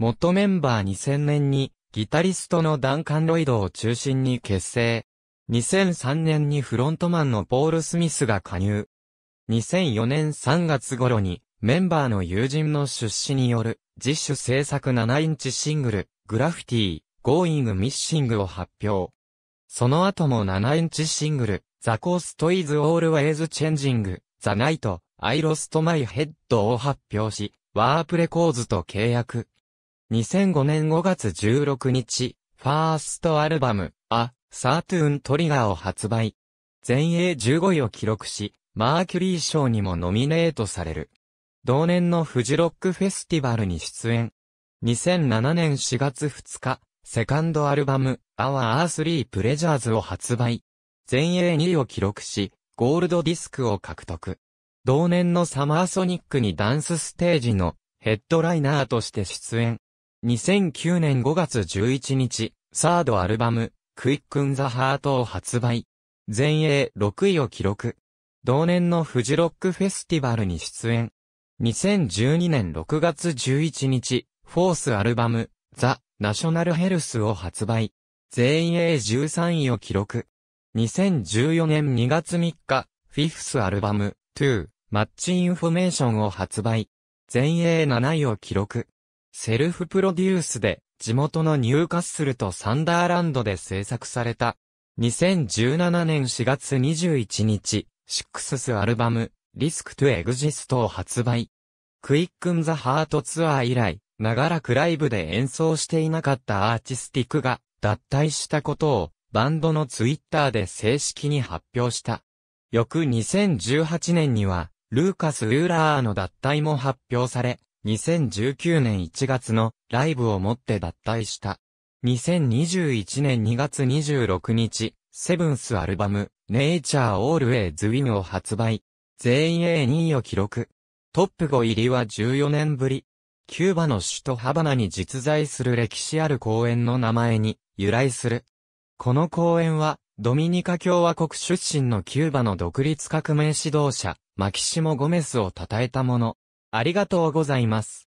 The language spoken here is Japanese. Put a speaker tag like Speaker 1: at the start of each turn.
Speaker 1: 元メンバー2000年に、ギタリストのダンカン・ロイドを中心に結成。2003年にフロントマンのポール・スミスが加入。2004年3月頃に、メンバーの友人の出資による、自主制作7インチシングル、グラフィティ、ゴーイング・ミッシングを発表。その後も7インチシングル、ザ・コースト・イズ・オール・ウェイズ・チェンジング・ザ・ナイト・アイ・ロスト・マイ・ヘッドを発表し、ワープレコーズと契約。2005年5月16日、ファーストアルバム、ア・サートゥーントリガーを発売。全英15位を記録し、マーキュリー賞にもノミネートされる。同年のフジロックフェスティバルに出演。2007年4月2日、セカンドアルバム、アワー・アースリー・プレジャーズを発売。全英2位を記録し、ゴールドディスクを獲得。同年のサマーソニックにダンスステージのヘッドライナーとして出演。2009年5月11日、サードアルバム、クイックンザハートを発売。全英6位を記録。同年のフジロックフェスティバルに出演。2012年6月11日、フォースアルバム、ザ・ナショナルヘルスを発売。全英13位を記録。2014年2月3日、フィフスアルバム、トゥーマッチインフォメーションを発売。全英7位を記録。セルフプロデュースで、地元のニューカッスルとサンダーランドで制作された。2017年4月21日、シックススアルバム、リスクトゥエグジストを発売。クイックンザハートツアー以来、長らくライブで演奏していなかったアーティスティックが脱退したことをバンドのツイッターで正式に発表した。翌2018年には、ルーカス・ウーラーの脱退も発表され、2019年1月のライブをもって脱退した。2021年2月26日、セブンスアルバム、Nature Always Win を発売。全員 a 2位を記録。トップ5入りは14年ぶり。キューバの首都ハバナに実在する歴史ある公園の名前に由来する。この公園は、ドミニカ共和国出身のキューバの独立革命指導者、マキシモ・ゴメスを称えたもの。ありがとうございます。